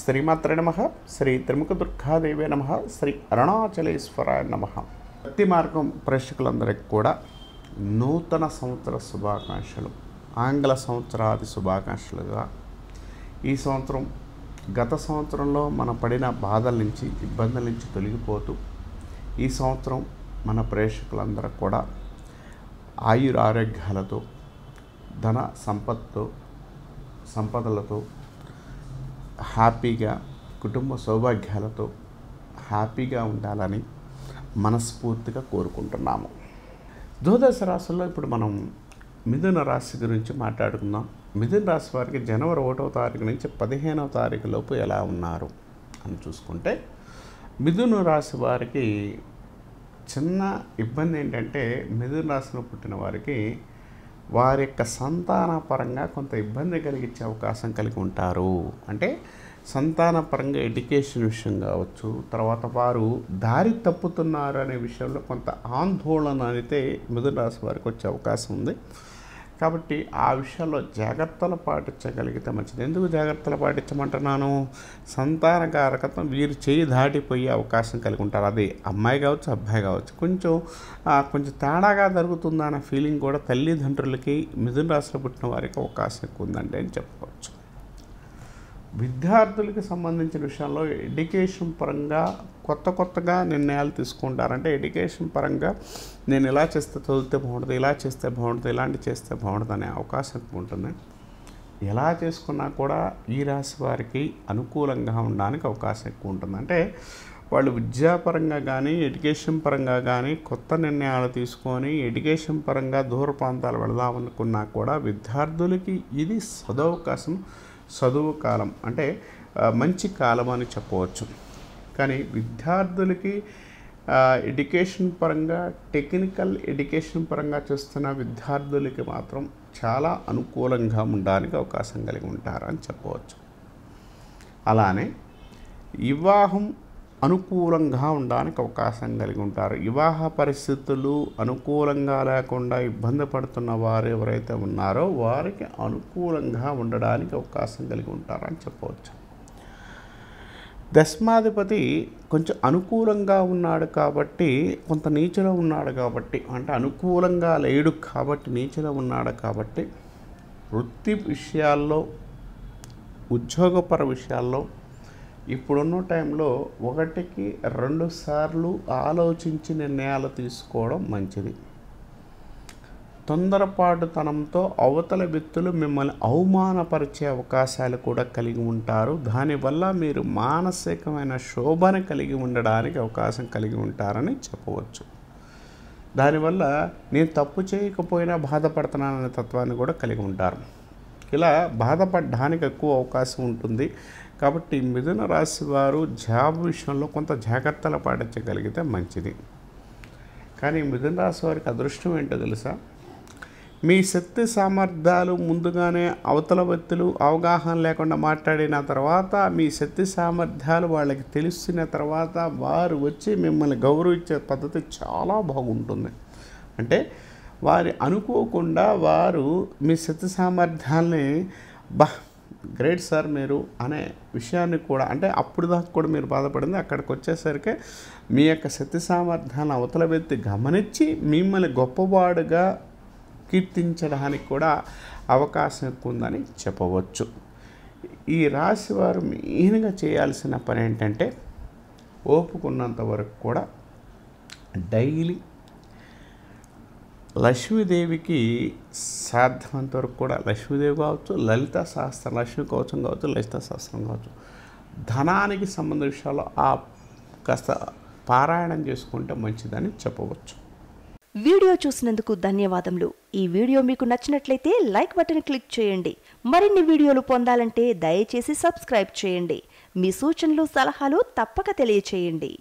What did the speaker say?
శ్రీమాత్ర నమ శ్రీ త్రిముఖ దుర్గాదేవే నమ శ్రీ అరుణాచలేశ్వరాయ నమ భక్తి మార్గం ప్రేక్షకులందరికీ కూడా నూతన సంవత్సర శుభాకాంక్షలు ఆంగ్ల సంవత్సరాది శుభాకాంక్షలుగా ఈ సంవత్సరం గత సంవత్సరంలో మన పడిన బాధల నుంచి ఇబ్బందుల నుంచి తొలగిపోతూ ఈ సంవత్సరం మన ప్రేక్షకులందరూ కూడా ఆయురారోగ్యాలతో ధన సంపత్తు సంపదలతో హ్యాపీగా కుటుంబ సౌభాగ్యాలతో హ్యాపీగా ఉండాలని మనస్ఫూర్తిగా కోరుకుంటున్నాము దూరదశ రాశుల్లో ఇప్పుడు మనం మిథున రాశి గురించి మాట్లాడుకుందాం మిథున రాశి వారికి జనవరి ఒకటో తారీఖు నుంచి పదిహేనవ తారీఖు లోపు ఎలా ఉన్నారు అని చూసుకుంటే మిథున రాశి వారికి చిన్న ఇబ్బంది ఏంటంటే మిథున రాశిలో పుట్టిన వారికి వారి యొక్క సంతానపరంగా కొంత ఇబ్బంది కలిగించే అవకాశం కలిగి ఉంటారు అంటే సంతానపరంగా ఎడ్యుకేషన్ విషయం కావచ్చు తర్వాత వారు దారి తప్పుతున్నారు అనే విషయంలో కొంత ఆందోళన అయితే మిథున రాశి వారికి వచ్చే అవకాశం ఉంది కాబట్టి ఆ విషయాల్లో జాగ్రత్తలు పాటించగలిగితే మంచిది ఎందుకు జాగ్రత్తలు పాటించమంటున్నాను సంతాన కారకత్వం వీరు చేయి దాటిపోయే అవకాశం కలిగి ఉంటారు అది అమ్మాయి కావచ్చు అబ్బాయి కావచ్చు కొంచెం కొంచెం తేడాగా జరుగుతుందా ఫీలింగ్ కూడా తల్లిదండ్రులకి మిథున రాశిలో పుట్టిన వారికి అవకాశం ఎక్కువ ఉందండి అని చెప్పుకోవచ్చు విద్యార్థులకి సంబంధించిన విషయంలో ఎడ్యుకేషన్ పరంగా కొత్త కొత్తగా నిర్ణయాలు తీసుకుంటారంటే ఎడ్యుకేషన్ పరంగా నేను ఇలా చేస్తే చదివితే బాగుంటుంది ఇలా చేస్తే బాగుంటుంది ఇలాంటి చేస్తే బాగుంటుంది అనే అవకాశం ఉంటుంది ఎలా చేసుకున్నా కూడా ఈ రాశి వారికి అనుకూలంగా ఉండడానికి అవకాశం ఎక్కువ ఉంటుంది అంటే వాళ్ళు విద్యాపరంగా కానీ ఎడ్యుకేషన్ పరంగా కానీ కొత్త నిర్ణయాలు తీసుకొని ఎడ్యుకేషన్ పరంగా దూర ప్రాంతాలు వెళదామనుకున్నా కూడా విద్యార్థులకి ఇది సదవకాశం చదువు కాలం అంటే మంచి కాలం అని చెప్పవచ్చు కానీ విద్యార్థులకి ఎడ్యుకేషన్ పరంగా టెక్నికల్ ఎడ్యుకేషన్ పరంగా చేస్తున్న విద్యార్థులకి మాత్రం చాలా అనుకూలంగా ఉండడానికి అవకాశం కలిగి ఉంటారని చెప్పవచ్చు అలానే వివాహం అనుకూలంగా ఉండడానికి అవకాశం కలిగి ఉంటారు వివాహ పరిస్థితులు అనుకూలంగా లేకుండా ఇబ్బంది పడుతున్న వారు ఎవరైతే ఉన్నారో వారికి అనుకూలంగా ఉండడానికి అవకాశం కలిగి ఉంటారని చెప్పవచ్చు దశమాధిపతి కొంచెం అనుకూలంగా ఉన్నాడు కాబట్టి కొంత నీచలో ఉన్నాడు కాబట్టి అంటే అనుకూలంగా లేడు కాబట్టి నీచలో ఉన్నాడు కాబట్టి వృత్తి విషయాల్లో ఉద్యోగపర విషయాల్లో ఇప్పుడున్న టైంలో ఒకటికి రెండు సార్లు ఆలోచించి నిర్ణయాలు తీసుకోవడం మంచిది తొందరపాటుతనంతో అవతల వ్యక్తులు మిమ్మల్ని అవమానపరిచే అవకాశాలు కూడా కలిగి ఉంటారు దానివల్ల మీరు మానసికమైన శోభను కలిగి ఉండడానికి అవకాశం కలిగి ఉంటారని చెప్పవచ్చు దానివల్ల నేను తప్పు చేయకపోయినా బాధపడుతున్నాననే తత్వాన్ని కూడా కలిగి ఉంటారు ఇలా బాధపడడానికి ఎక్కువ అవకాశం ఉంటుంది కాబట్టి మిథున రాశి వారు జాబ్ విషయంలో కొంత జాగ్రత్తలు పాటించగలిగితే మంచిది కానీ మిథున రాశి వారికి అదృష్టం ఏంటో తెలుసా మీ శక్తి సామర్థ్యాలు ముందుగానే అవతల వ్యక్తులు అవగాహన లేకుండా మాట్లాడిన తర్వాత మీ శక్తి సామర్థ్యాలు వాళ్ళకి తెలిసిన తర్వాత వారు వచ్చి మిమ్మల్ని గౌరవించే పద్ధతి చాలా బాగుంటుంది అంటే వారి అనుకోకుండా వారు మీ శక్తి సామర్థ్యాల్ని బా గ్రేట్ సార్ మీరు అనే విషయాన్ని కూడా అంటే అప్పుడు దాకా కూడా మీరు బాధపడింది అక్కడికి వచ్చేసరికి మీ యొక్క శక్తి సామర్థ్యాన్ని అవతల వ్యక్తి గమనించి మిమ్మల్ని గొప్పవాడుగా కీర్తించడానికి కూడా అవకాశం ఎక్కువ ఉందని చెప్పవచ్చు ఈ రాశి వారు మెయిన్గా చేయాల్సిన పని ఏంటంటే ఓపుకున్నంత వరకు కూడా డైలీ లక్ష్మీదేవికి సాధ్యమంత వరకు కూడా లక్ష్మీదేవి కావచ్చు లలిత శాస్త్రం లక్ష్మీ కవచం కావచ్చు లలిత శాస్త్రం కావచ్చు ధనానికి సంబంధ విషయాల్లో ఆ కాస్త పారాయణం చేసుకుంటే మంచిదని చెప్పవచ్చు వీడియో చూసినందుకు ధన్యవాదములు ఈ వీడియో మీకు నచ్చినట్లయితే లైక్ బటన్ క్లిక్ చేయండి మరిన్ని వీడియోలు పొందాలంటే దయచేసి సబ్స్క్రైబ్ చేయండి మీ సూచనలు సలహాలు తప్పక తెలియచేయండి